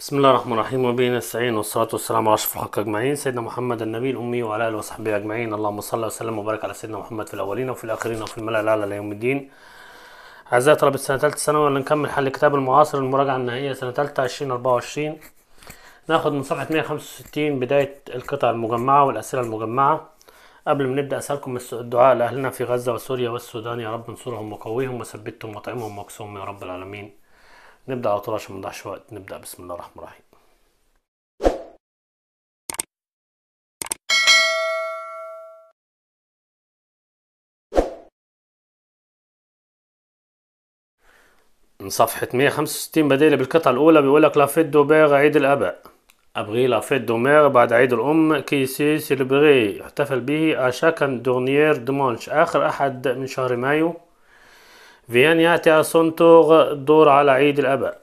بسم الله الرحمن الرحيم وبين السعين والصلاة والسلام على أشرف الخلق أجمعين سيدنا محمد النبي الأمي وعلى آله وصحبه أجمعين اللهم صل وسلم وبارك على سيدنا محمد في الأولين وفي الآخرين وفي الملأ الأعلى إلى يوم الدين أعزائي طلبة سنة ثالثة ثانوي ولا نكمل حل الكتاب المعاصر المراجعة النهائية سنة ثالثة 2024 ناخد من صفحة 165 بداية القطع المجمعة والأسئلة المجمعة قبل ما نبدأ أسألكم الدعاء لأهلنا في غزة وسوريا والسودان يا رب انصرهم وقويهم وثبتهم وطعمهم واكسهم يا رب العالمين نبدأ على طول عشان ما نضيعش وقت نبدأ بسم الله الرحمن الرحيم من صفحة 165 بديلة بالقطعة الأولى بيقولك لافيت دوبير عيد الآباء أبغي لافيت دومير بعد عيد الأم كي سي سيلبري يحتفل به أشاكن دورنيير دومونش آخر أحد من شهر مايو Vjen ياتي صندوق دور على عيد الأباء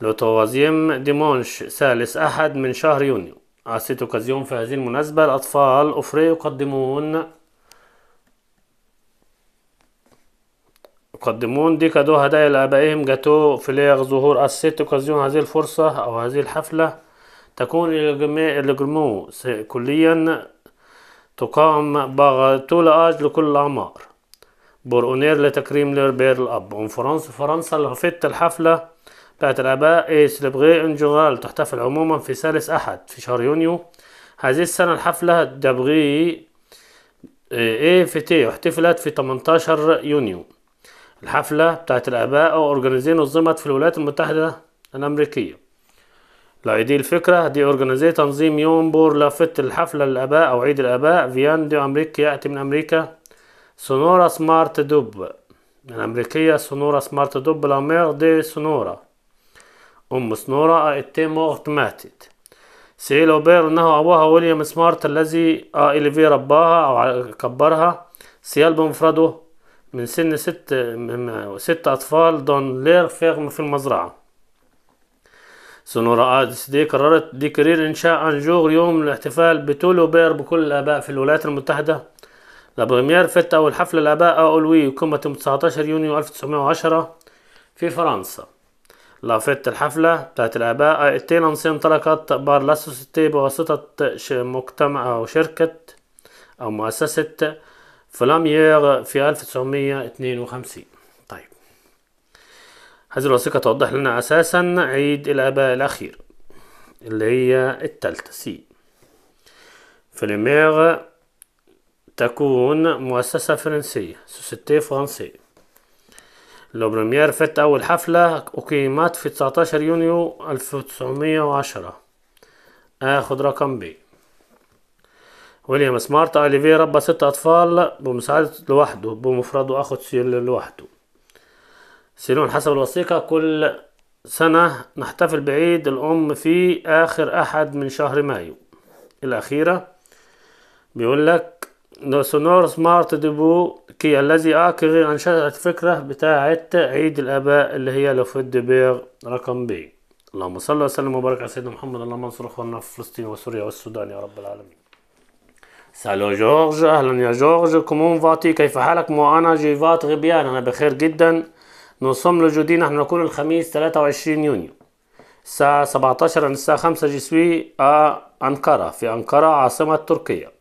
لوتوازيم ديمونش ثالث أحد من شهر يونيو اسيت أوكازيون في هذه المناسبة الأطفال أفري يقدمون يقدمون دي كادو هدايا لآبائهم جاتو فليغ ظهور الست أوكازيون هذه الفرصة أو هذه الحفلة تكون الجرمو كليا تقام بغتولة لكل الأعمار بورونير لتكريم لربير الأب ومن فرنسا فرنسا لفت الحفلة بتاعت الآباء إيه إن انجغال تحتفل عموما في ثالث أحد في شهر يونيو هذه السنة الحفلة دبغي إيه, إيه، في تي احتفلت في 18 يونيو الحفلة بتاعت الآباء أو أورجانيزين نظمت في الولايات المتحدة الأمريكية لعيدي الفكرة دي أورجانيزي تنظيم يوم بور لافت الحفلة للآباء أو عيد الآباء فيان دي أمريكا يأتي من أمريكا سونورا سمارت دوب الأمريكية سونورا سمارت دوب لا مير دي سونورا أم سنورا التيم ماتت سئل أوبير أنه أبوها ويليام سمارت الذي إليفي رباها أو كبرها سيال بمفرده من سن ست من ست أطفال دون لير فيغم في المزرعة سونورا آدس دي قررت دي كرير إنشاء أنجور يوم الاحتفال بتولو بير بكل الآباء في الولايات المتحدة لابريمير فيت أو الحفل الآباء أو الوي قمة يوم 19 يونيو 1910 في فرنسا لا فيت الحفلة بتاعت الآباء تي انطلقت بار لاسوسيتي بواسطة مجتمع أو شركة أو مؤسسة فلاميير في 1952 طيب هذه الوثيقة توضح لنا أساسا عيد الآباء الأخير اللي هي التالتة سي فلاميير تكون مؤسسة فرنسية سوسيتي فرنسي بريمير فت أول حفلة أقيمت في 19 يونيو 1910 آخذ رقم بي ويليام سمارت أليفي ربى ست أطفال بمساعدة لوحده بمفرده أخذ سيل لوحده سيلون حسب الوثيقة كل سنة نحتفل بعيد الأم في آخر أحد من شهر مايو الأخيرة بيقول لك سونور سمارت ديبو كي الذي أكري أنشأت فكرة بتاعة عيد الآباء اللي هي لوفيت ديبير رقم بي اللهم صل وسلم وبارك على سيدنا محمد اللهم انصر اخواننا في فلسطين وسوريا والسودان يا رب العالمين سالو جورج اهلا يا جورج كومون فاتي كيف حالك مو انا جيفات غبيان انا بخير جدا نصوم لجودي نحن نكون الخميس 23 يونيو الساعة 17 عن الساعة 5 جسوي أنقرة في أنقرة عاصمة تركيا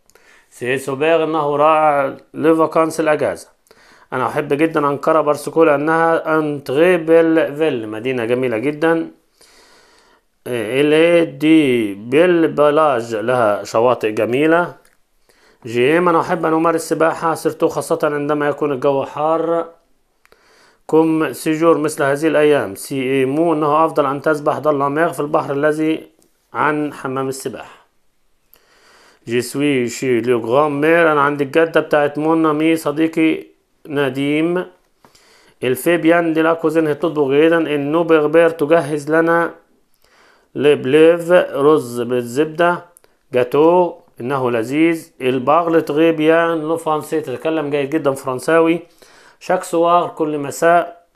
سي سوبير انه ليفا لفاكانس الاجازه انا احب جدا انقره بارسكولا انها انتريبل فيل مدينه جميله جدا إيه، إلي دي بيل بلاج لها شواطئ جميلة جيم أنا أحب أن أمارس السباحة سيرتو خاصة عندما يكون الجو حار كم سيجور مثل هذه الأيام سي مو أنه أفضل أن تسبح ضل في البحر الذي عن حمام السباحة شي لو جرام مير انا عندي الجده بتاعت منى مي صديقي نديم الفيبيان دي لا كوزين تطبخ جيدا النو بير تجهز لنا لبليف رز بالزبده جاتو انه لذيذ الباغل تغيبيان لو فرنسي تتكلم جيد جدا فرنساوي شاك سوار كل مساء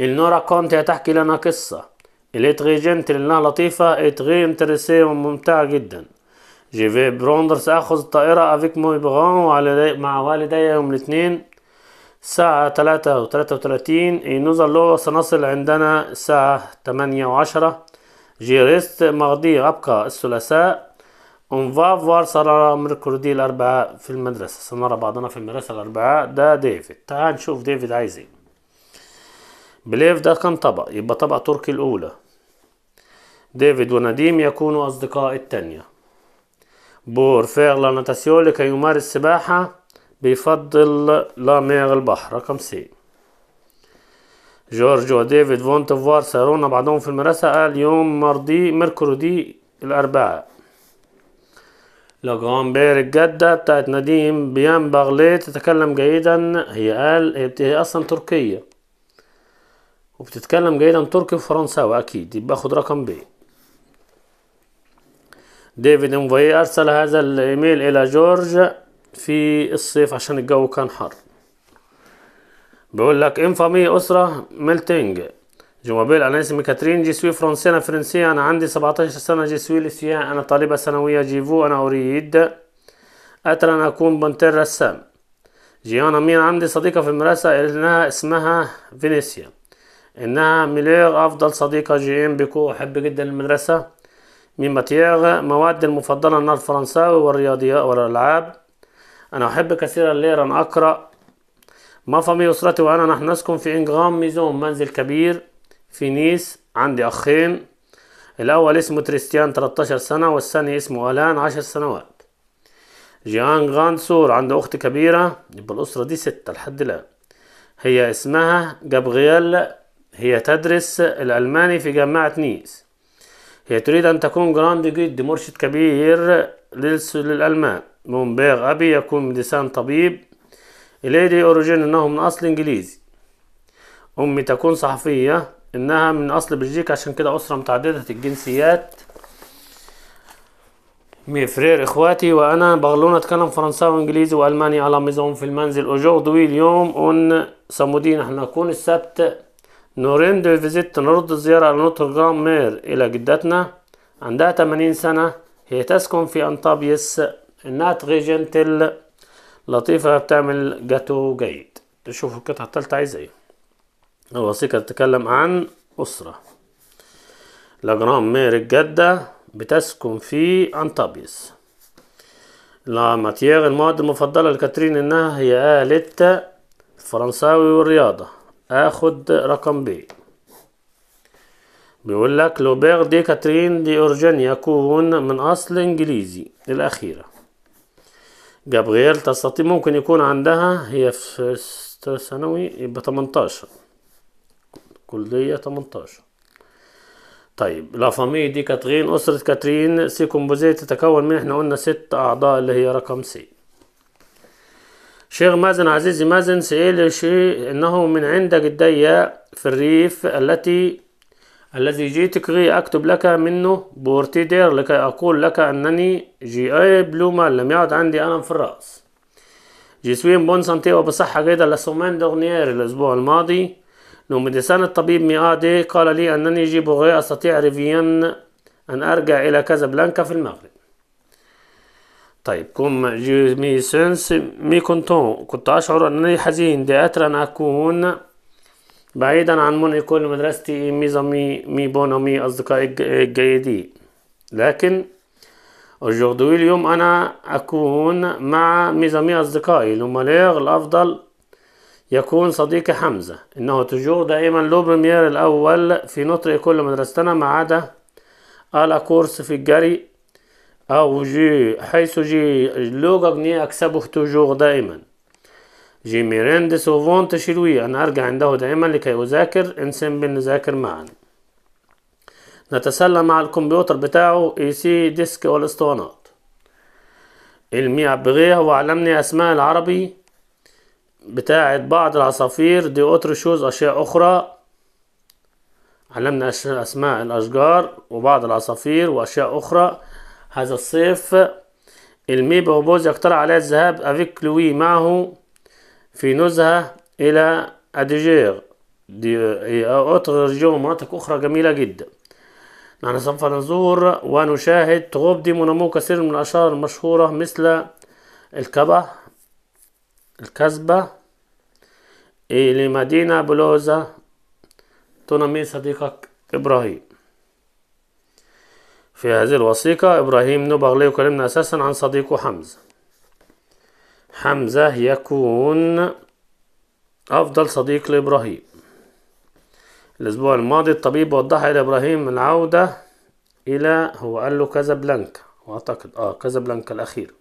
النورا كونت تحكي لنا قصه الاتغي جنتل انها لطيفه اتري انتريسي وممتعه جدا جي في بروندرس اخذ الطائرة افيك موي بغان وعلى مع والدي يوم الاثنين الساعة تلاتة وتلاتة وتلاتين نظل لو سنصل عندنا الساعة تمانية وعشرة جي ريست مغدي أبقى الثلاثاء فا فوار سنرى مركوردي الأربعاء في المدرسة سنرى بعضنا في المدرسة الأربعاء ده ديفيد تعال نشوف ديفيد عايز ايه بليف ده كان طبق يبقى طبق تركي الأولى ديفيد ونديم يكونوا أصدقاء التانية بور فيغ لا ناتاسيون لكي يمارس السباحة بيفضل لا ميغ البحر رقم سي جورج وديفيد فونت فوار سهرونا بعضهم في المدرسة اليوم مرضي ميركوردي الأربعاء بير الجدة بتاعت نديم بيان باغليه تتكلم جيدا هي قال هي أصلا تركية وبتتكلم جيدا تركي وفرنساوي أكيد يبقى خد رقم ب ديفيد انفوي أرسل هذا الإيميل إلى جورج في الصيف عشان الجو كان حر بقول لك انفامي أسرة ميلتينج جوابيل أنا اسمي كاترين جي سوي فرنسية فرنسية أنا عندي 17 سنة جي سوي أنا طالبة ثانوية جيفو أنا أريد أترى أن أكون بنتر رسام جيانا مين عندي صديقة في المدرسة إنها اسمها فينيسيا إنها ميلير أفضل صديقة جيان بيكو أحب جدا المدرسة من ماتياغ مواد المفضلة أنها الفرنساوي والرياضيات والألعاب أنا أحب كثيرا ليرا أن أقرأ ما فمي أسرتي وأنا نحن نسكن في إنغام ميزون منزل كبير في نيس عندي أخين الأول اسمه تريستيان 13 سنة والثاني اسمه ألان 10 سنوات جيان غانسور عنده أخت كبيرة يبقى الأسرة دي ستة لحد الآن هي اسمها جابغيال هي تدرس الألماني في جامعة نيس هي تريد أن تكون جراند جيد مرشد كبير للألمان مونبيغ أبي يكون لسان طبيب إليدي أوريجين إنه من أصل إنجليزي أمي تكون صحفية إنها من أصل بلجيكا عشان كده أسرة متعددة الجنسيات مي فرير إخواتي وأنا بغلون أتكلم فرنساوي وإنجليزي وألماني على ميزون في المنزل دوي اليوم أون سامودين إحنا نكون السبت نورين دو فيزيت نرد الزيارة على نوتردام مير إلى جدتنا عندها 80 سنة هي تسكن في أنطابيس إنها ريجنتل لطيفة بتعمل جاتو جيد تشوفوا القطعة التالتة عايزة إيه الوثيقة تتكلم عن أسرة لجرام مير الجدة بتسكن في أنطابيس لا ماتيير المواد المفضلة لكاترين إنها هي آلة فرنساوي والرياضة اخد رقم ب بيقول لك لوبير دي كاترين دي اورجين يكون من اصل انجليزي الاخيره جابرييل تستطيع ممكن يكون عندها هي في ثانوي يبقى 18 كليه 18 طيب لا فامي دي كاترين اسره كاترين سي كومبوزيت تتكون من احنا قلنا ست اعضاء اللي هي رقم سي شيخ مازن عزيزي مازن سئل شيء انه من عند جدية في الريف التي الذي جئتك اكتب لك منه بورتيدير لكي اقول لك انني جي اي بلوما لم يعد عندي الم في الراس جيسوين بون سانتي وبصحة جيدة لسومان دوغنيير الأسبوع الماضي ديسان الطبيب ميادي قال لي أنني جي بوغي أستطيع ريفيان أن أرجع إلى كازابلانكا في المغرب طيب كوم جو مي سونس مي كونتون كنت أشعر أنني حزين دي أن أكون بعيدا عن منع كل مدرستي ميزامي مي مي أصدقائي الجيدين لكن اجوردوي اليوم أنا أكون مع ميزامي أصدقائي لماليغ الأفضل يكون صديقي حمزة إنه تجور دائما لو بريمير الأول في نطق كل مدرستنا ما عدا الا كورس في الجري أو آه، جي حيث جي لوغ ني أكسبه توجور دائما جي ميرين دي سوفون تشيلوي أنا أرجع عنده دائما لكي أذاكر إنسان بنذاكر معا نتسلى مع الكمبيوتر بتاعه اي سي ديسك والاسطوانات المي عبغيه وعلمني أسماء العربي بتاعة بعض العصافير دي اوتر شوز أشياء أخرى علمنا أسماء الأشجار وبعض العصافير وأشياء أخرى هذا الصيف المي بوبوز يقترح علي الذهاب أفيك لوي معه في نزهة إلى أديجير دي أوتر مناطق أخرى جميلة جدا نحن سوف نزور ونشاهد تغوب دي مونامو كثير من الأشجار المشهورة مثل الكبة الكذبة لمدينة بلوزة تنمي صديقك إبراهيم في هذه الوثيقة إبراهيم نبغ لا يكلمنا أساسا عن صديقه حمزة حمزة يكون أفضل صديق لإبراهيم الأسبوع الماضي الطبيب وضح لإبراهيم العودة إلى هو قال له كازابلانكا وأعتقد آه كازابلانكا الأخير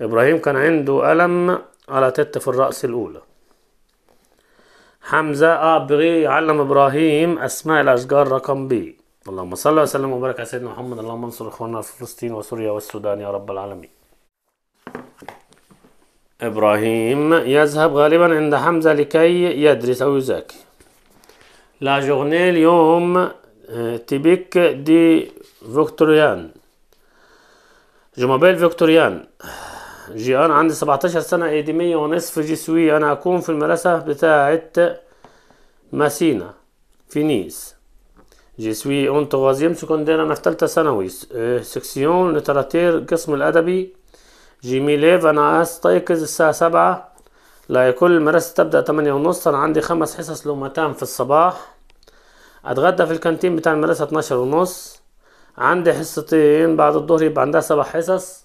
إبراهيم كان عنده ألم على تت في الرأس الأولى حمزة أبغي يعلم إبراهيم أسماء الأشجار رقم بي اللهم صل وسلم وبارك على سيدنا محمد اللهم انصر اخواننا في فلسطين وسوريا والسودان يا رب العالمين ابراهيم يذهب غالبا عند حمزه لكي يدرس او يذاكر لا جورني اليوم تيبيك دي فيكتوريان جو مابيل فيكتوريان جي انا عندي 17 سنه ايديميه ونصف جسوي انا اكون في المدرسه بتاعه ماسينا في نيس Je suis en troisième secondaire أنا في تالتة ثانوي سكسيون لتراتير قسم الأدبي جيمي ليف أنا أستيقظ الساعة سبعة لا كل المدرسة تبدأ تمانية ونص أنا عندي خمس حصص لومتان في الصباح أتغدى في الكانتين بتاع المدرسة اتناشر ونص عندي حصتين بعد الظهر يبقى عندها سبع حصص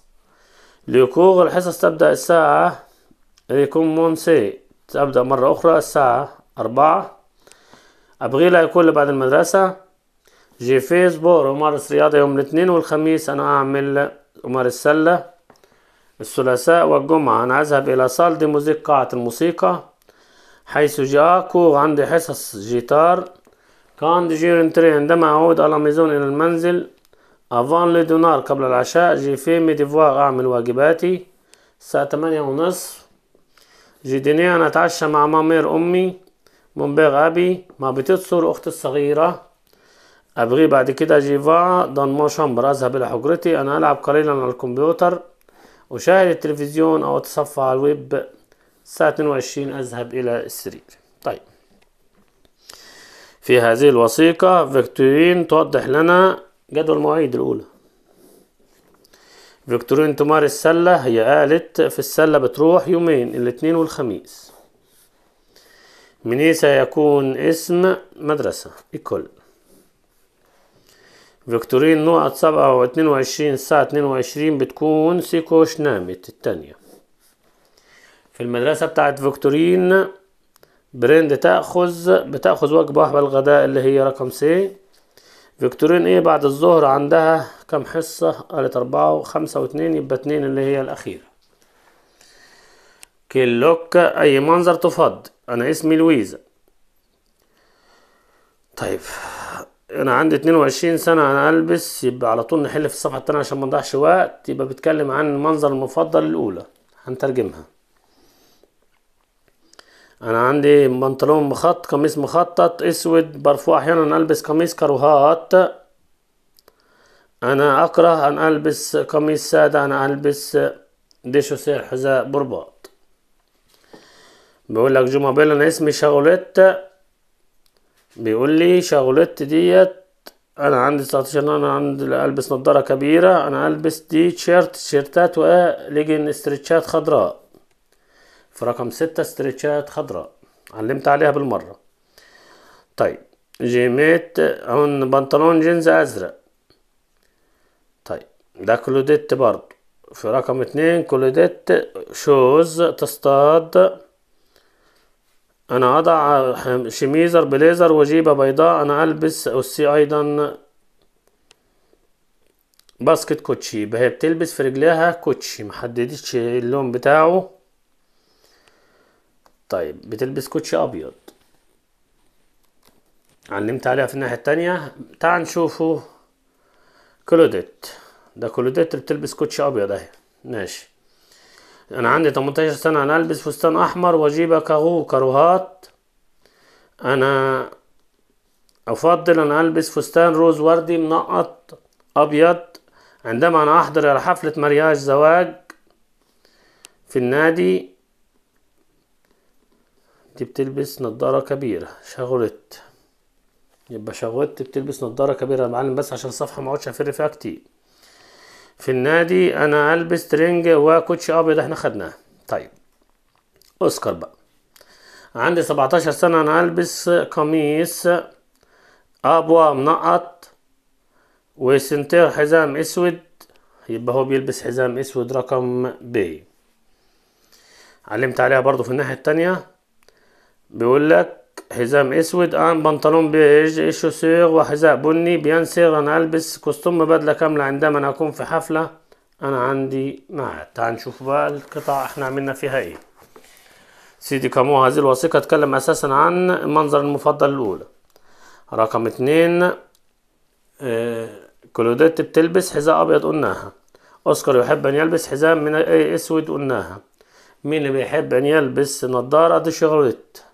ليكوغ الحصص تبدأ الساعة ريكومونسي تبدأ مرة أخرى الساعة أربعة أبغي لا يكون بعد المدرسة جي فيسبوك أمارس رياضة يوم الاثنين والخميس أنا أعمل أمارس سلة الثلاثاء والجمعة أنا أذهب إلى صال دي موزيك قاعة الموسيقى حيث جاكو عندي حصص جيتار كان دي جيرن تري عندما أعود على ميزون إلى المنزل أفان لي دونار قبل العشاء جي في ميديفوار أعمل واجباتي الساعة تمانية ونصف جي ديني أنا أتعشى مع مامير أمي مونبيغ أبي ما بتتصور أختي الصغيرة أبغي بعد كده جيفا فا ضلمة شمبر أذهب إلى حجرتي أنا ألعب قليلا على الكمبيوتر أشاهد التلفزيون أو أتصفح على الويب الساعة 22 أذهب إلى السرير طيب في هذه الوثيقة فيكتورين توضح لنا جدول المواعيد الأولى فيكتورين تمارس سلة هي قالت في السلة بتروح يومين الاثنين والخميس منيسة يكون اسم مدرسة إيكول فيكتورين نقط سبعة واتنين وعشرين الساعة اتنين وعشرين بتكون سيكوش نامت التانية في المدرسة بتاعت فيكتورين بريند تأخذ بتأخذ وجبة واحدة الغداء اللي هي رقم سي فيكتورين ايه بعد الظهر عندها كم حصة قالت أربعة وخمسة واتنين يبقى اتنين اللي هي الأخيرة كيلوك أي منظر تفضل أنا اسمي لويزا طيب انا عندي 22 سنة انا البس يبقى على طول نحل في الصفحة التانية عشان ما نضيعش وقت يبقى بيتكلم عن المنظر المفضل الاولى هنترجمها انا عندي بنطلون مخط قميص مخطط اسود برفوع احيانا البس قميص كروهات انا اكره ان البس قميص سادة انا البس ديشوسير حذاء برباط بيقول لك جمع بيل انا اسمي شاغوليت بيقول لي شغلت ديت انا عندي 19 انا عندي البس نضاره كبيره انا البس دي تيشيرت تيشيرتات وليجن استرتشات خضراء في رقم ستة استرتشات خضراء علمت عليها بالمره طيب جيميت اون بنطلون جينز ازرق طيب ده كلوديت برضو في رقم اتنين كلوديت شوز تصطاد انا هضع شميزر بليزر وجيبة بيضاء انا البس اسي ايضا باسكت كوتشي بهي بتلبس في رجليها كوتشي محددتش اللون بتاعه طيب بتلبس كوتشي ابيض علمت عليها في الناحية التانية تعال نشوفه كلوديت ده كلوديت بتلبس كوتشي ابيض اهي ماشي انا عندي 18 سنة انا البس فستان احمر واجيب كاغو كروهات انا افضل ان البس فستان روز وردي منقط ابيض عندما انا احضر الى حفلة مرياج زواج في النادي دي بتلبس نضارة كبيرة شغلت يبقى شغلت بتلبس نضارة كبيرة يا معلم بس عشان الصفحة ما اقعدش افر فيها كتير في النادي انا البس ترنج وكوتش ابيض احنا خدناه طيب اذكر بقى عندي 17 سنة انا البس قميص ابوا منقط وسنتير حزام اسود يبقى هو بيلبس حزام اسود رقم بي علمت عليها برضو في الناحية التانية بيقول لك حزام اسود ان بنطلون بيج شوسور وحذاء بني بينسر انا البس كوستوم بدله كامله عندما انا اكون في حفله انا عندي معاد تعال نشوف بقى القطع احنا عملنا فيها ايه سيدي كامو هذه الوثيقه اتكلم اساسا عن المنظر المفضل الاولى رقم اتنين آه، كلوديت بتلبس حذاء ابيض قلناها اوسكار يحب ان يلبس حزام من اسود قلناها مين اللي بيحب ان يلبس نظاره دي شغلته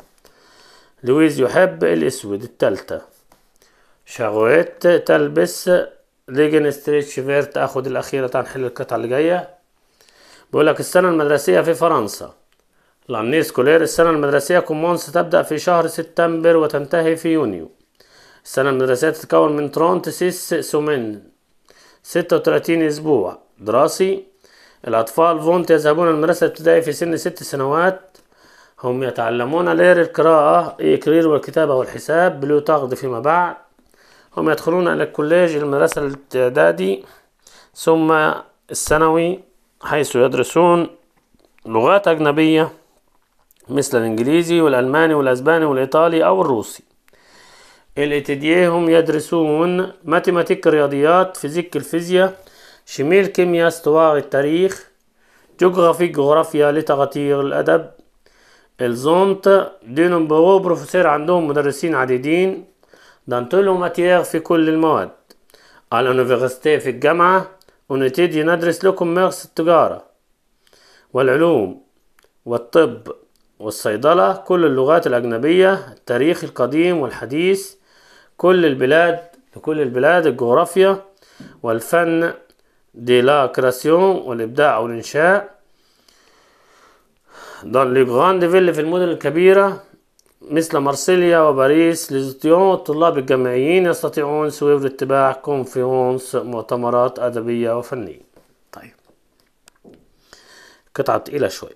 لويز يحب الأسود التالتة شاغويت تلبس ليجن ستريتش فيرت أخد الأخيرة تنحل القطعة اللي جاية بيقولك السنة المدرسية في فرنسا لاني سكولير السنة المدرسية كومونس تبدأ في شهر سبتمبر وتنتهي في يونيو السنة المدرسية تتكون من ترونت سيس سومين ستة وتلاتين أسبوع دراسي الأطفال فونت يذهبون المدرسة الابتدائية في سن ست سنوات هم يتعلمون لير القراءة إيكرير والكتابة والحساب تغض فيما بعد هم يدخلون إلى الكوليج المدرسة الإعدادي ثم الثانوي حيث يدرسون لغات أجنبية مثل الإنجليزي والألماني والأسباني والإيطالي أو الروسي الاتدية هم يدرسون ماتيماتيك الرياضيات فيزيك الفيزياء شميل كيمياء استواء التاريخ جغرافي جغرافيا لتغطير الأدب الزونت دي نمبرو بروفيسور عندهم مدرسين عديدين دانتولو ماتيير في كل المواد على الانيفرسيتي في الجامعة ونبتدي ندرس لكم مارس التجارة والعلوم والطب والصيدلة كل اللغات الأجنبية التاريخ القديم والحديث كل البلاد لكل البلاد الجغرافيا والفن دي لا كراسيون والإبداع والإنشاء اللي فيل في المدن الكبيرة مثل مارسيليا وباريس ليزوتيون الطلاب الجامعيين يستطيعون سويفر اتباع كونفيونس مؤتمرات أدبية وفنية طيب قطعة تقيلة شوي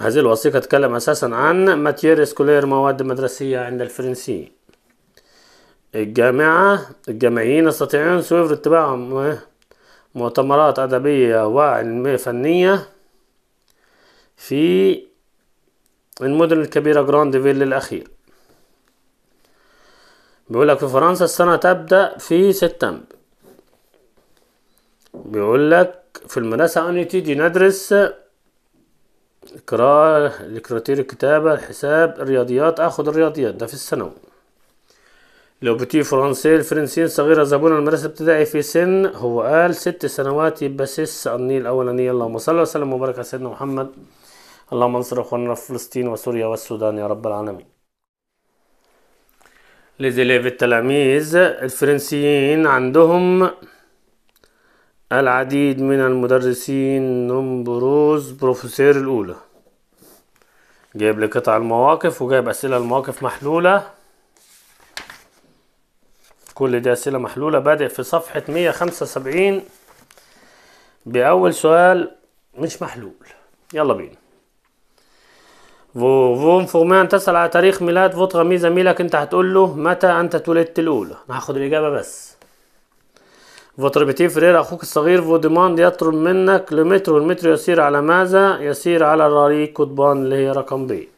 هذه الوثيقة تتكلم أساسا عن ماتيير سكولير مواد مدرسية عند الفرنسيين الجامعة الجامعيين يستطيعون سويفر اتباع مؤتمرات أدبية وعلمية فنية في المدن الكبيرة جراند فيل الأخير بيقولك في فرنسا السنة تبدأ في سبتمبر بيقولك في المدرسة تيجي ندرس قراءة الكراتير الكتابة الحساب الرياضيات أخد الرياضيات ده في الثانوي لو بتي فرنسي الفرنسيين صغيرة زبون المدرسة الابتدائي في سن هو قال ست سنوات يبقى سس النيل الأولانية اللهم صل وسلم وبارك على سيدنا محمد اللهم انصر اخواننا في فلسطين وسوريا والسودان يا رب العالمين لزليف التلاميذ الفرنسيين عندهم العديد من المدرسين نمبروز بروفيسير الأولى جايب لي قطع المواقف وجايب أسئلة المواقف محلولة كل دي أسئلة محلولة بادئ في صفحة 175 بأول سؤال مش محلول يلا بينا فوفون فورمان تسأل على تاريخ ميلاد فوتر مي زميلك انت هتقول له متى انت اتولدت الاولى هاخد الاجابه بس فوتر بيتي فرير اخوك الصغير فو ديماند يطلب منك لمتر والمتر يسير على ماذا يسير على الراري قضبان اللي هي رقم بي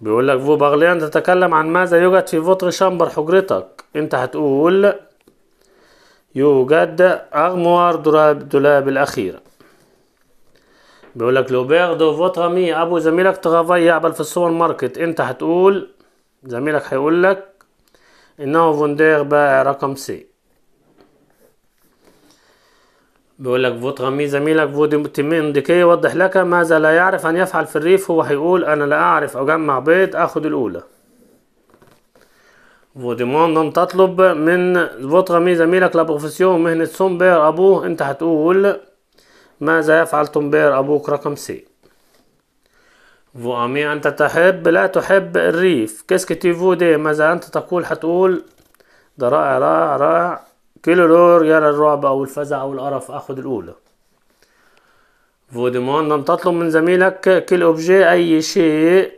بيقول لك فو باغليان تتكلم عن ماذا يوجد في فوتر شامبر حجرتك انت هتقول يوجد اغموار دولاب دولاب الاخيره بيقول لك لو دو فوتر 100 ابو زميلك ترافاي يعمل في السوبر ماركت انت هتقول زميلك هيقول لك انه فوندير بائع رقم سي بيقول لك فوت زميلك فو دي كي يوضح لك ماذا لا يعرف ان يفعل في الريف هو هيقول انا لا اعرف اجمع بيض اخد الاولى فوديمون لن تطلب من فوتر غمي زميلك لا بروفيسيون مهنة سومبير ابوه انت هتقول ماذا يفعل تومبير أبوك رقم سي فو أمي أنت تحب لا تحب الريف كيسكتي فو دي ماذا أنت تقول هتقول ده رائع رائع رائع كيلو لور يرى الرعب أو الفزع أو القرف أخد الأولى فو فوديموند لم تطلب من زميلك كل أوبجي أي شيء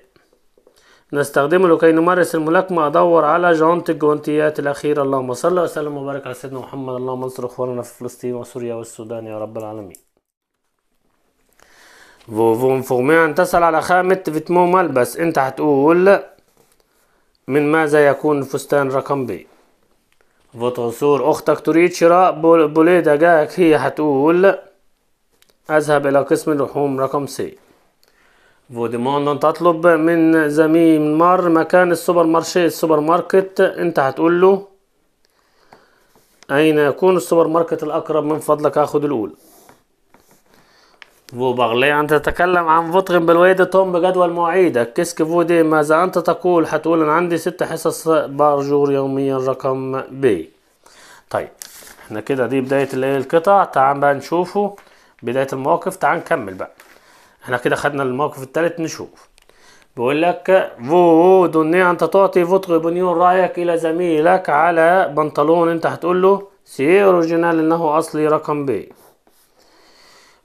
نستخدمه لكي نمارس الملاكمة أدور على جونت الجونتيات الأخيرة اللهم صل وسلم وبارك على سيدنا محمد اللهم انصر إخواننا في فلسطين وسوريا والسودان يا رب العالمين فوفون فورميان تصل على خامة فيتمو بس انت هتقول من ماذا يكون فستان رقم بي فوتر اختك تريد شراء بوليدا جاك هي هتقول اذهب الى قسم اللحوم رقم سي فوديموند تطلب من زميل مار مكان السوبر مارشي السوبر ماركت انت هتقول له اين يكون السوبر ماركت الاقرب من فضلك اخد الاول فو بغلي أنت تتكلم عن فوتغن بالويد توم بجدول مواعيدك كيسك فودي ماذا أنت تقول هتقول أنا عندي ست حصص بارجور يوميا رقم بي طيب احنا كده دي بداية الايه القطع تعال بقى نشوفه بداية المواقف تعال نكمل بقى احنا كده خدنا الموقف التالت نشوف بيقول لك فو دوني أنت تعطي فوتغ بنيون رأيك إلى زميلك على بنطلون أنت هتقول له سي أوريجينال إنه أصلي رقم بي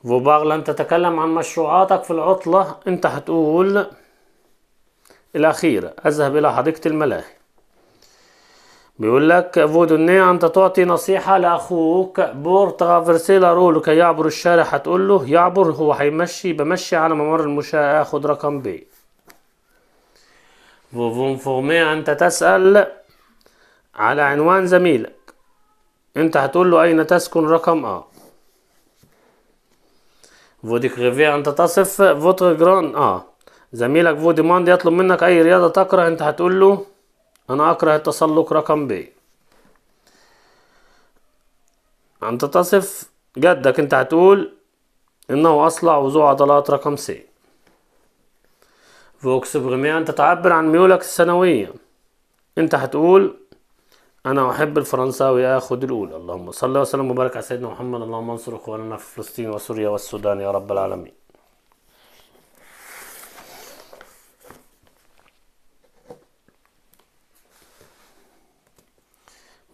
فوباغ لن تتكلم عن مشروعاتك في العطلة أنت هتقول الأخيرة أذهب إلى حديقة الملاهي بيقول لك فودوني أنت تعطي نصيحة لأخوك بور ترافرسيلا لارو لكي يعبر الشارع هتقول له يعبر هو هيمشي بمشي على ممر المشاة خد رقم بي فوفونفورمي أنت تسأل على عنوان زميلك أنت هتقول له أين تسكن رقم أ فوديكريفي انت تصف فوتر جران اه زميلك فو ديماند يطلب منك اي رياضة تكره انت هتقول له انا اكره التسلق رقم بي انت تصف جدك انت هتقول انه اصلع وذو عضلات رقم سي فوكس بغمية انت تعبر عن ميولك السنوية انت هتقول انا احب الفرنساوي اخذ آه، الاولى اللهم صل وسلم وبارك على سيدنا محمد اللهم انصر اخواننا في فلسطين وسوريا والسودان يا رب العالمين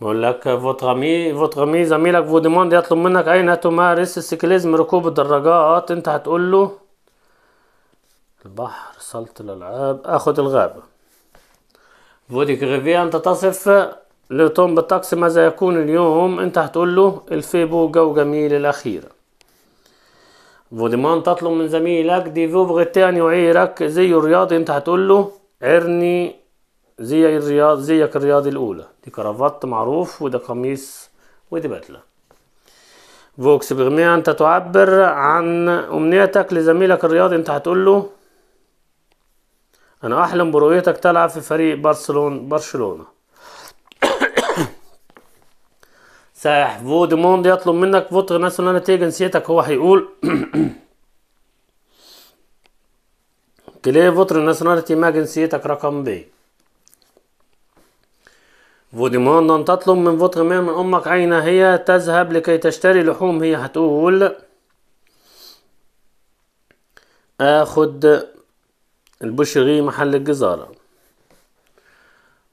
بقول لك فوتر امي فوتر امي زميلك فوديموند يطلب منك اين تمارس السيكليزم ركوب الدراجات انت هتقول له البحر سلط الالعاب اخذ آه، الغابة فودي كريفي انت تصف لتوم بالطقس ماذا يكون اليوم انت هتقول له الفيبو جو جميل الاخير فوديمان تطلب من زميلك دي فوفغ التاني يعيرك زي الرياضي انت هتقول له عرني زي الرياض زيك الرياضي الاولى دي كرافات معروف وده قميص ودي بدله فوكس بغمية انت تعبر عن امنيتك لزميلك الرياضي انت هتقول له انا احلم برؤيتك تلعب في فريق برشلونة برشلونه صحيح فودموند يطلب منك فوتر ناسيونال تي جنسيتك هو هيقول كليه فوتر ناسيوناليتي ما جنسيتك رقم بي فوديموند أن تطلب من فوتر من أمك أين هي تذهب لكي تشتري لحوم هي هتقول آخد البشري محل الجزارة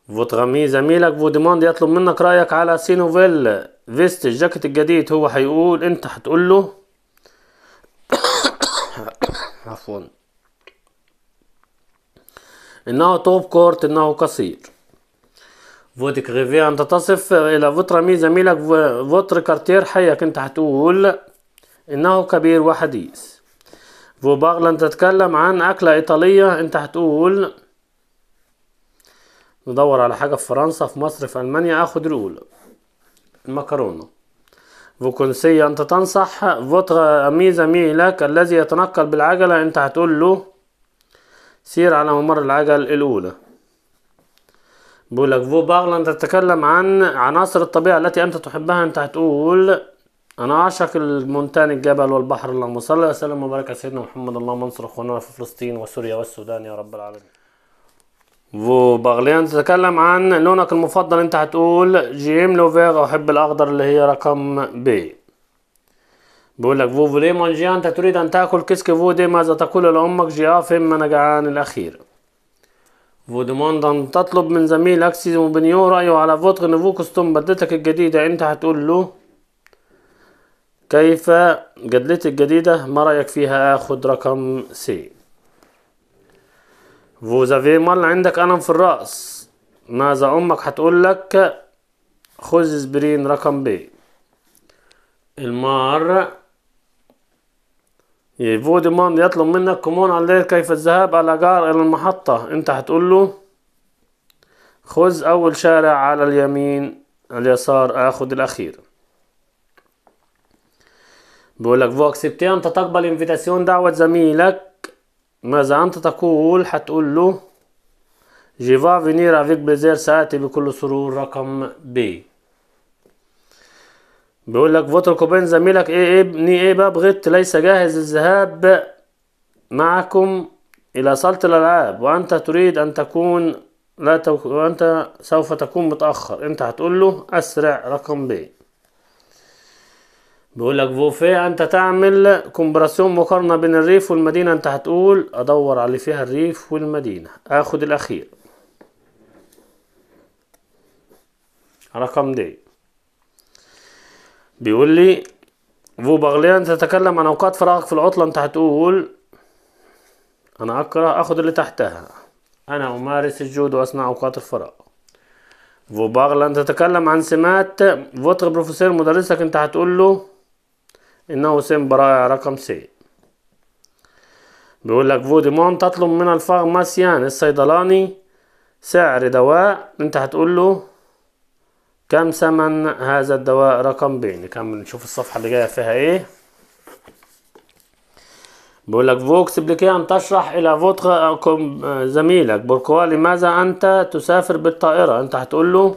فوتغامي زميلك فوديموند يطلب منك رأيك على سينوفيل فيست الجاكيت الجديد هو هيقول انت هتقول له عفوا انه توب كورت انه قصير فوتك غيفي انت تصف الى فوتر مي زميلك فوتر كارتير حيك انت هتقول انه كبير وحديث فو انت تتكلم عن اكلة ايطالية انت هتقول ندور على حاجة في فرنسا في مصر في المانيا اخد الاولى مكرونة فوكونسية أنت تنصح فوتر أمي زميلك الذي يتنقل بالعجلة أنت هتقول له سير على ممر العجل الأولى بقولك لك فو باغلا أنت تتكلم عن عناصر الطبيعة التي أنت تحبها أنت هتقول أنا أعشق المونتان الجبل والبحر اللهم صل وسلم وبارك على سيدنا محمد اللهم انصر إخواننا في فلسطين وسوريا والسودان يا رب العالمين وبغليان تتكلم عن لونك المفضل انت هتقول جيم لوفيغ احب الاخضر اللي هي رقم بي بيقول لك فو فولي مانجي انت تريد ان تاكل كيسك فو دي ماذا تقول لامك جياف اما انا جعان الاخير فو دوموند ان تطلب من زميلك سيزمو بنيو رايه على فوتغ نوفو كوستوم بدلتك الجديده انت هتقول له كيف جدلتي الجديده ما رايك فيها اخد رقم سي فوزافيمال عندك ألم في الرأس ماذا أمك هتقول لك خذ اسبرين رقم ب المار فوديمون يطلب منك كمون على كيف الذهاب على جار إلى المحطة أنت هتقول له خذ أول شارع على اليمين اليسار آخد الأخير بيقول لك فو أكسبتي أن انفيتاسيون دعوة زميلك ماذا أنت تقول حتقول له جي فا فينير افيك بليزير سأتي بكل سرور رقم بي بيقول لك فوتر كوبين زميلك ايه ني ايه بقى إيه، ليس جاهز الذهاب معكم الى صالة الالعاب وانت تريد ان تكون لا تو... وانت سوف تكون متأخر انت هتقول له اسرع رقم بي بيقول لك فوفي انت تعمل كومبراسيون مقارنة بين الريف والمدينة انت هتقول ادور على اللي فيها الريف والمدينة اخد الاخير رقم دي بيقول لي فو بغليان تتكلم عن اوقات فراغك في العطلة انت هتقول انا اكره اخد اللي تحتها انا امارس الجودو اثناء اوقات الفراغ فو بغلان تتكلم عن سمات فوتر بروفيسور مدرسك انت هتقول له إنه اسم براءة رقم سي بيقول لك فوديمون تطلب من الفارماسيان الصيدلاني سعر دواء أنت هتقول له كم ثمن هذا الدواء رقم ب نكمل نشوف الصفحة اللي جاية فيها إيه بيقول لك فوكس بليكيان أن تشرح إلى فوتر آه، آه، زميلك بوركوا لماذا أنت تسافر بالطائرة أنت هتقول له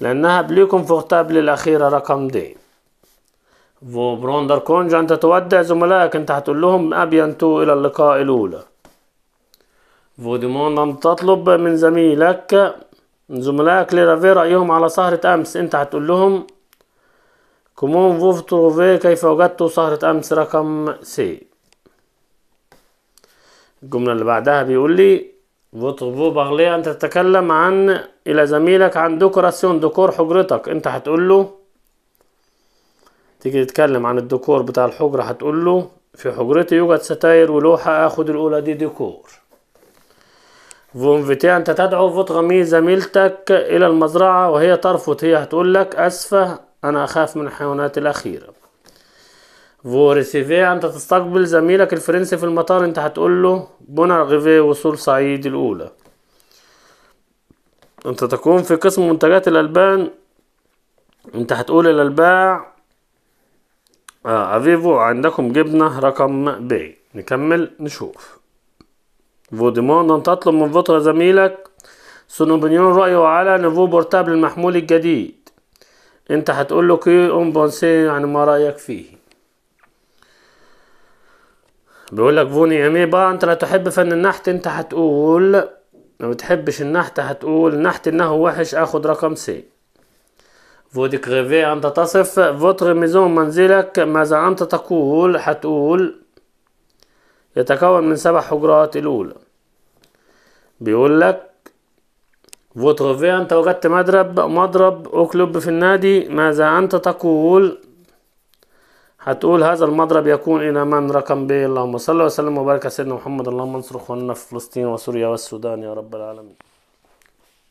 لأنها بليكم فورتابل الأخيرة رقم دي فوبروندر كونج أنت تودع زملائك أنت هتقول لهم أبي أنتو إلى اللقاء الأولى فوديموند أنت تطلب من زميلك من زملائك لرافي رأيهم على سهرة أمس أنت هتقول لهم كومون فوف تروفي كيف وجدتوا سهرة أمس رقم سي الجملة اللي بعدها بيقول لي فوتغفو باغلي أنت تتكلم عن إلى زميلك عن ديكوراسيون ديكور حجرتك أنت هتقول له تيجي تتكلم عن الديكور بتاع الحجرة هتقول له في حجرتي يوجد ستاير ولوحة آخد الأولى دي ديكور فونفيتي أنت تدعو فوتغمي زميلتك إلى المزرعة وهي ترفض هي هتقول لك أسفة أنا أخاف من الحيوانات الأخيرة فوريسيفي أنت تستقبل زميلك الفرنسي في المطار أنت هتقول له بونا غيفي وصول صعيد الأولى أنت تكون في قسم منتجات الألبان أنت هتقول للباع آه افيفو عندكم جبنة رقم بي نكمل نشوف ان تطلب من فوتو زميلك سنوبنيون رأيه على نيفو بورتابل المحمول الجديد انت هتقول له كي اون بونسي يعني ما رأيك فيه بيقول لك فوني امي بقى انت لا تحب فن النحت انت هتقول لو تحبش النحت هتقول نحت انه وحش اخد رقم سي فوديكريفي أنت تصف فوتر ميزون منزلك ماذا أنت تقول حتقول يتكون من سبع حجرات الأولى بيقول لك فوتروفي أنت وجدت مضرب مضرب أكلب في النادي ماذا أنت تقول هتقول هذا المضرب يكون إلى من رقم ب اللهم صل وسلم وبارك على سيدنا محمد اللهم انصر إخواننا في فلسطين وسوريا والسودان يا رب العالمين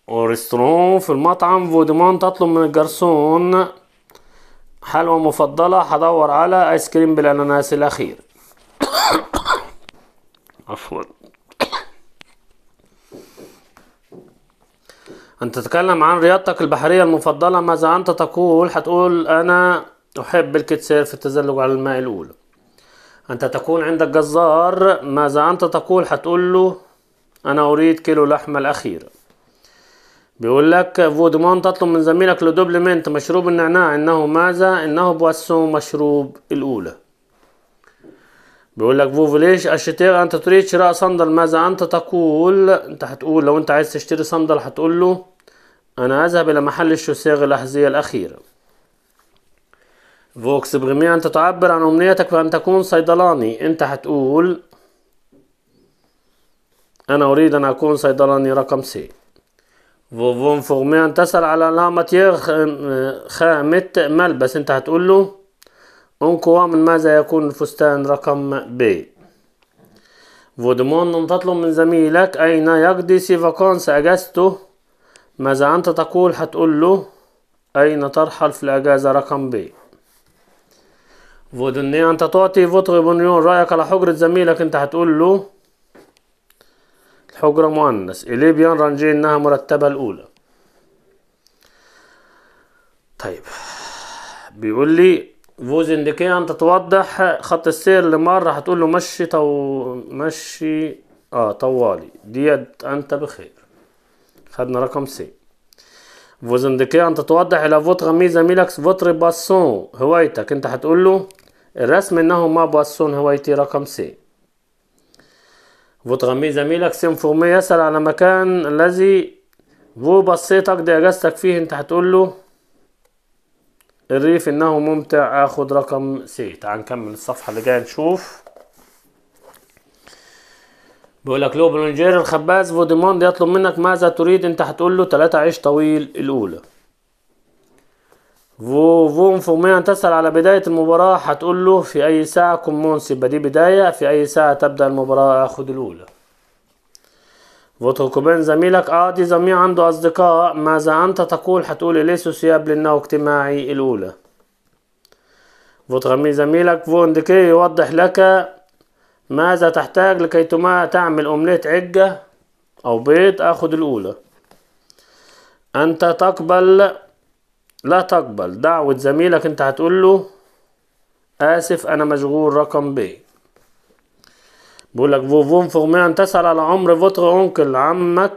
ورسترون في المطعم فودمون تطلب من الجرسون حلوى مفضلة هدور على ايس كريم بالاناناس الاخير عفوا أنت تتكلم عن رياضتك البحرية المفضلة ماذا أنت تقول هتقول أنا أحب الكتسير في التزلج على الماء الأولى أنت تكون عندك جزار ماذا أنت تقول هتقول له أنا أريد كيلو لحمة الأخيرة بيقول لك فودمون تطلب من زميلك لدوبلمنت مشروب النعناع انه ماذا انه بواسو مشروب الاولى بيقول لك فوفليش اشتير انت تريد شراء صندل ماذا انت تقول انت هتقول لو انت عايز تشتري صندل هتقول له انا اذهب الى محل الشوسيغ الاحذية الاخيرة فوكس بريمي انت تعبر عن امنيتك بان تكون صيدلاني انت هتقول انا اريد ان اكون صيدلاني رقم سي فوفون فورمي انتصر على لا ماتيير خامت ملبس انت هتقول له انكوا من ماذا يكون الفستان رقم بي فودمون تطلب من زميلك أين يقضي سي فاكونس أجازته ماذا أنت تقول هتقول له أين ترحل في الأجازة رقم بي فودني أنت تعطي فوتر بنيون رأيك على حجرة زميلك أنت هتقول له حجرة مؤنث إليه بيان رانجي إنها مرتبة الأولى طيب بيقول لي فوز انديكي أنت توضح خط السير لمرة تقول له مشي طو مشي اه طوالي ديت أنت بخير خدنا رقم سي فوز انديكي أنت توضح إلى فوت غمي زميلك فوتر باسون هوايتك أنت هتقول له الرسم إنه ما باسون هوايتي رقم سي وتغميه زميلك سيمفورمي يسأل على مكان الذي فو بصيتك دي اجازتك فيه انت هتقول له الريف انه ممتع اخد رقم سي تعال نكمل الصفحة اللي جاية نشوف بيقولك لو بلونجير الخباز فو ديموند يطلب منك ماذا تريد انت هتقول له تلاتة عيش طويل الاولى فوم فوميان تسأل على بداية المباراة هتقول له في أي ساعة كومون يبقى دي بداية في أي ساعة تبدأ المباراة آخد الأولى كوبين زميلك اه دي زميل عنده أصدقاء ماذا أنت تقول هتقول لي يبل إنه اجتماعي الأولى فوتغمي زميلك فون اندكي يوضح لك ماذا تحتاج لكي تعمل أومليت عجة أو بيض آخد الأولى أنت تقبل لا تقبل دعوة زميلك انت هتقول له آسف أنا مشغول رقم ب بيقول لك فوفون أن تسأل على عمر فوتر أونكل عمك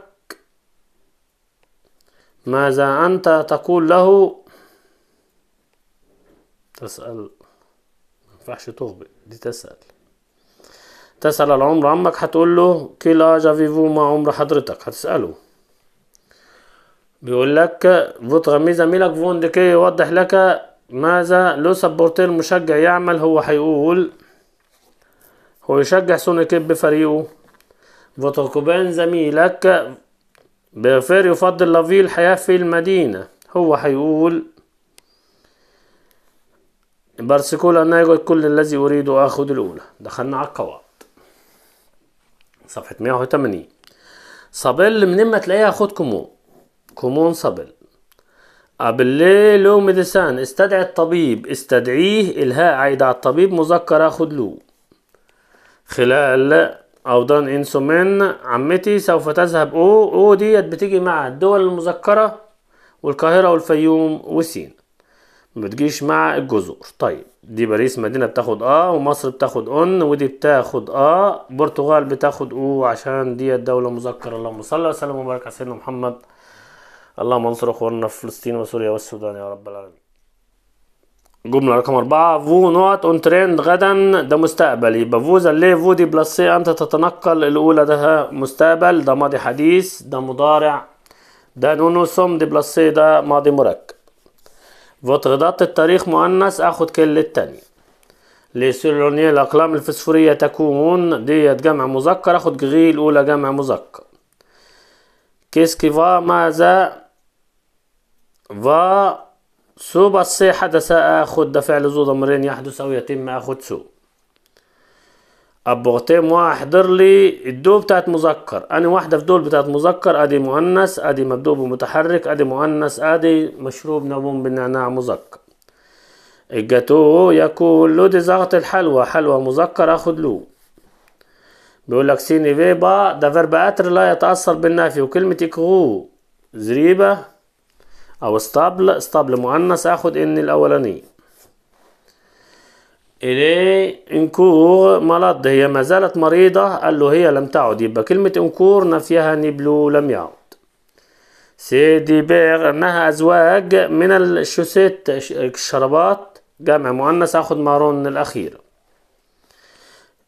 ماذا أنت تقول له تسأل ينفعش تغبط دي تسأل تسأل على عمر عمك هتقول له كلا جافيفو ما عمر حضرتك هتسأله بيقول لك فوت ميزا زميلك فون ديكي يوضح لك ماذا لو سبورتير مشجع يعمل هو هيقول هو يشجع سوني كيب بفريقه فوتوكوبان زميلك بيرفير يفضل لافي الحياة في المدينة هو هيقول بارسيكولا نايجو كل الذي أريده أخذ الأولى دخلنا على القواعد صفحة 180 صابيل من ما تلاقيها خد كومود كومون صبل أبلي لو ميديسان استدعي الطبيب استدعيه الهاء عايد على الطبيب مذكر اخد له خلال او دان من عمتي سوف تذهب او او ديت بتيجي مع الدول المذكرة والقاهرة والفيوم وسين ما بتجيش مع الجزر طيب دي باريس مدينة بتاخد اه ومصر بتاخد ان ودي بتاخد اه برتغال بتاخد او عشان ديت دولة مذكرة اللهم صل وسلم وبارك على سيدنا محمد اللهم انصر اخواننا في فلسطين وسوريا والسودان يا رب العالمين جملة رقم أربعة فو نوت اون ترند غدا ده مستقبل يبقى فو فو دي بلس سي أنت تتنقل الأولى ده مستقبل ده ماضي حديث ده مضارع ده نونو سوم دي بلس سي ده ماضي مركب فوتغدات التاريخ مؤنث آخد التانية تانية لسيلونية الأقلام الفسفورية تكون ديت جمع مذكر آخد غي الأولى جمع مذكر كيسكيفا ماذا سو بس حدث آخذ دفع لزو ضمرين يحدث أو يتم آخذ سو أبغتي ما أحضر لي الدو بتاعت مذكر أنا واحدة في دول بتاعت مذكر أدي مؤنث أدي مبدوب ومتحرك أدي مؤنث أدي مشروب نبوم بالنعناع مذكر الجاتو يقول لو دي زغط الحلوى حلوى مذكر أخد له بيقول لك سيني با ده فيرب أتر لا يتأثر بالنافي وكلمة كغو زريبة او اسطبل اسطبل مؤنث اخد ان الاولاني إلي انكور مالاد هي ما زالت مريضة قال له هي لم تعد يبقى كلمة انكور نفيها نبلو لم يعد سي بير انها ازواج من الشوسيت الشربات جمع مؤنث اخد مارون الأخير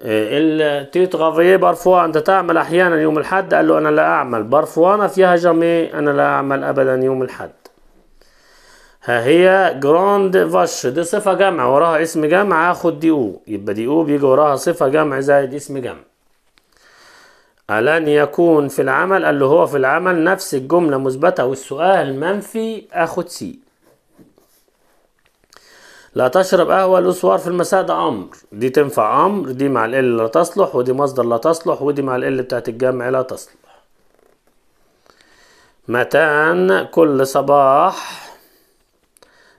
إيه، تيت غافيي بارفوا أنت تعمل أحيانا يوم الحد قال له أنا لا أعمل بارفوا نفيها جامي أنا لا أعمل أبدا يوم الحد ها هي جراند فاش دي صفة جمع وراها اسم جمع اخد دي او يبقى دي او بيجي وراها صفة جمع زائد اسم جمع ألن يكون في العمل قال له هو في العمل نفس الجملة مثبتة والسؤال منفي آخد سي لا تشرب قهوة الأسوار في المساء ده أمر دي تنفع أمر دي مع ال لا تصلح ودي مصدر لا تصلح ودي مع ال بتاعت الجمع لا تصلح متان كل صباح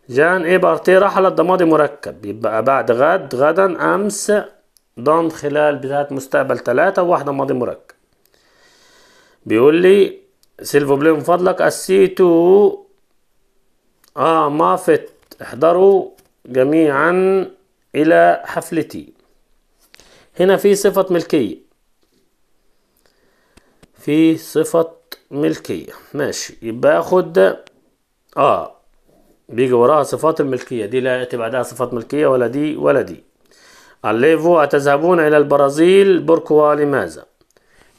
جان إيه بارتي راح على الضمادي مركب يبقى بعد غد غدا أمس ضم خلال بذات مستقبل ثلاثة واحدة ماضي مركب بيقول لي سيلفو بلي من فضلك السي تو آه مافت احضروا جميعا إلى حفلتي هنا في صفة ملكية في صفة ملكية ماشي يبقى اخد اه بيجي وراها صفات الملكية دي لا يأتي بعدها صفات ملكية ولا دي ولا دي الليفو أتذهبون إلى البرازيل بركوا لماذا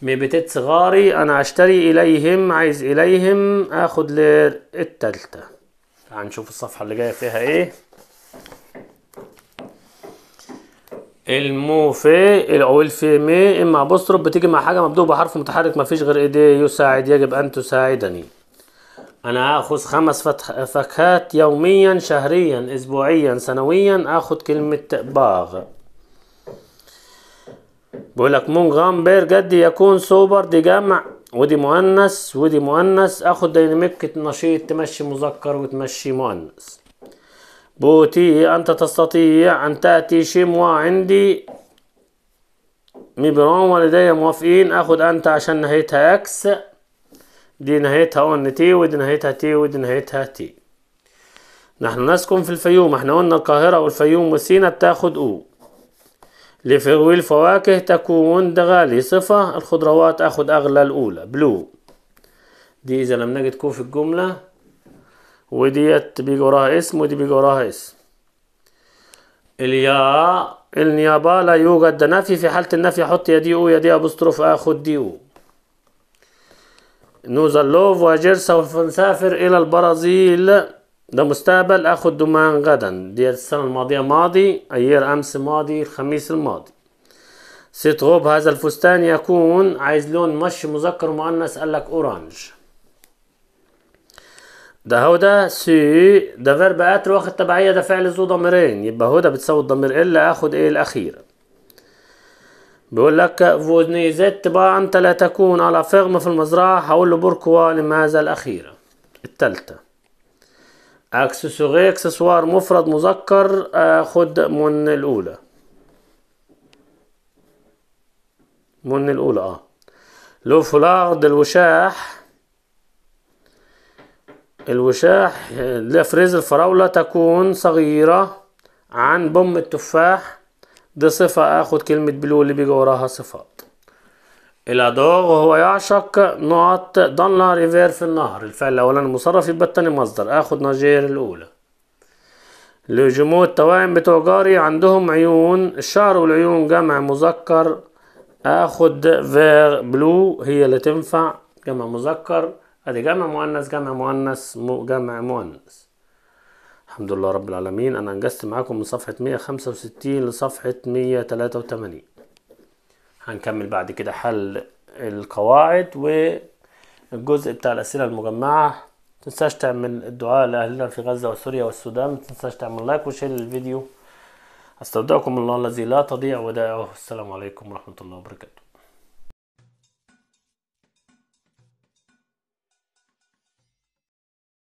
بتت صغاري أنا أشتري إليهم عايز إليهم أخد لير التالتة هنشوف الصفحة اللي جاية فيها إيه المو في او في مي اما بصرب بتيجي مع حاجه مبدوء بحرف متحرك مفيش غير ايديه يساعد يجب ان تساعدني أنا آخذ خمس فكهات يوميا شهريا أسبوعيا سنويا آخذ كلمة باغ بقول لك بير قد يكون سوبر دي جمع ودي مؤنث ودي مؤنث آخذ ديناميك نشيط تمشي مذكر وتمشي مؤنث بوتي أنت تستطيع أن تأتي شيموا عندي مبرون والدي موافقين آخذ أنت عشان نهايتها أكس دي نهايتها اون تي ودي نهايتها تي ودي نهايتها تي نحن نسكن في الفيوم احنا قلنا القاهرة والفيوم وسينا بتاخد او لفروي الفواكه تكون دغالي صفة الخضروات اخد اغلى الاولى بلو دي اذا لم نجد كو في الجملة وديت بيجي وراها اسم ودي بيجي وراها اسم اليا النيابة لا يوجد نفي في حالة النفي احط يا دي او يا دي ابوستروف اخد دي او نوزر لوف فواجير سوف نسافر إلى البرازيل ده مستقبل اخد دومان غدا دي السنة الماضية ماضي أيير أمس ماضي الخميس الماضي ستغوب غوب هذا الفستان يكون عايز لون مش مذكر مؤنث قال لك أورانج ده هو ده سي ده فيرب اتر واخد تبعية ده فعل ذو ضميرين يبقى هو ده بتساوي الضمير إلا أخد إيه الأخيرة بيقول لك فوزني زيت بقى أنت لا تكون على فغم في المزرعة هقول له بركوا لماذا الأخيرة التالتة أكسسوري إكسسوار مفرد مذكر آه، خد من الأولى من الأولى أه لو فلاغ الوشاح الوشاح آه، لفريز الفراولة تكون صغيرة عن بم التفاح دي صفة اخد كلمة بلو اللي بيجي وراها صفات دوغ وهو يعشق نقط لا ريفير في النهر الفعل الاولاني مصرف يبقى التاني مصدر اخد ناجير الاولى لجموع التوائم بتوع جاري عندهم عيون الشعر والعيون جمع مذكر اخد فير بلو هي اللي تنفع جمع مذكر ادي جمع مؤنث جمع مؤنث جمع مؤنث الحمد لله رب العالمين أنا أنجزت معاكم من صفحة 165 لصفحة 183 هنكمل بعد كده حل القواعد والجزء بتاع الأسئلة المجمعة متنساش تعمل الدعاء لأهلنا في غزة وسوريا والسودان متنساش تعمل لايك وشير للفيديو أستودعكم الله الذي لا تضيع ودائعه السلام عليكم ورحمة الله وبركاته